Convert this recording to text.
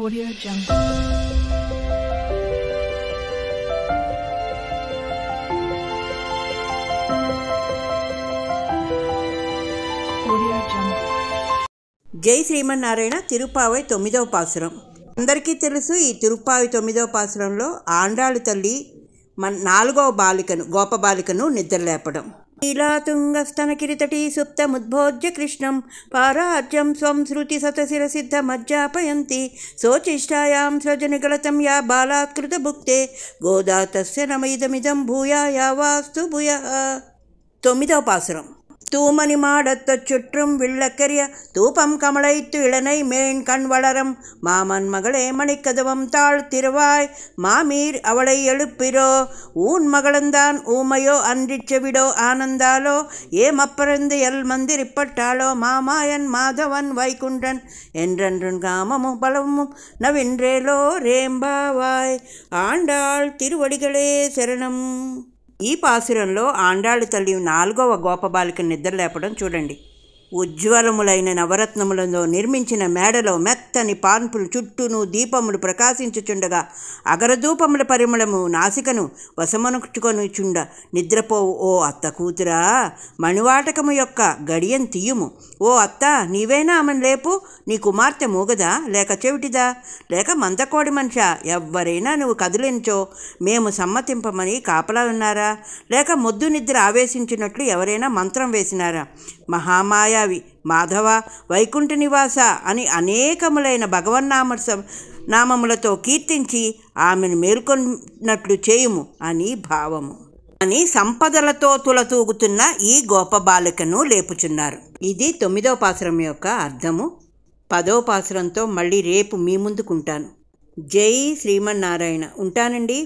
Audio Jungle. జై శ్రీమన్నారాయణ తిరుపావై తొమ్మిదవ పాసురం అందరికీ తెలుసు ఈ తిరుపావి తొమ్మిదవ పాసురంలో ఆండాళ్ళు తల్లి మన నాలుగవ బాలికను గోప బాలికను నిద్రలేపడం नीलातुङ्गस्तनकिरीटटी सुप्तमुद्भोज्य कृष्णं पारार्जं स्वं श्रुतिसतशिरसिद्धमज्जापयन्ति सोचिष्ठायां स्रजनिगलतं या बालात्कृतभुक्ते गोदा तस्य नमैदमिदं भूया या वास्तु भूयः తొమ్మిదవ పాసురం தூமணி மாடத்தச் சுற்றும் வில்லக்கரிய தூபம் கமலைத்து இளனை மேன் கண் வளரம் மாமன் மகளே மணிக்கதவம் தாழ் திருவாய் மாமீர் அவளை எழுப்பிறோ ஊன் மகளந்தான் ஊமையோ அன்றிச்செவிடோ ஆனந்தாலோ ஏமப்பறந்து எல் மந்திரிப்பட்டாளோ மாமாயன் மாதவன் வைகுண்டன் என்றென்றன் காமமும் பலமும் நவின்றேலோ ரேம்பாவாய் ஆண்டாள் திருவடிகளே சரணம் ఈ పాసురంలో ఆండాళ్ళు తల్లి నాలుగవ గోపబాలిక లేపడం చూడండి ఉజ్వలములైన నవరత్నములతో నిర్మించిన మేడలో మెత్త మెత్తని పాన్పులు చుట్టూను దీపములు ప్రకాశించుచుండగా అగరధూపముల పరిమళము నాసికను వశమనుచుకొనుచుండ నిద్రపోవు ఓ అత్త కూతురా మణివాటకము యొక్క గడియం తీయుము ఓ అత్త నీవేనా ఆమెను లేపు నీ కుమార్తె మూగదా లేక చెవిటిదా లేక మందకోడి మనిష ఎవ్వరైనా నువ్వు కదిలించో మేము సమ్మతింపమని కాపలా ఉన్నారా లేక మొద్దు నిద్ర ఆవేశించినట్లు ఎవరైనా మంత్రం వేసినారా మహామాయావి మాధవ వైకుంఠ నివాస అని అనేకములైన భగవన్నామ నామములతో కీర్తించి ఆమెను మేల్కొన్నట్లు చేయుము అని భావము అని సంపదలతో తులతూగుతున్న ఈ గోప బాలికను లేపుచున్నారు ఇది తొమ్మిదో పాసరం యొక్క అర్థము పదో పాసరంతో మళ్ళీ రేపు మీ ముందుకుంటాను జై శ్రీమన్నారాయణ ఉంటానండి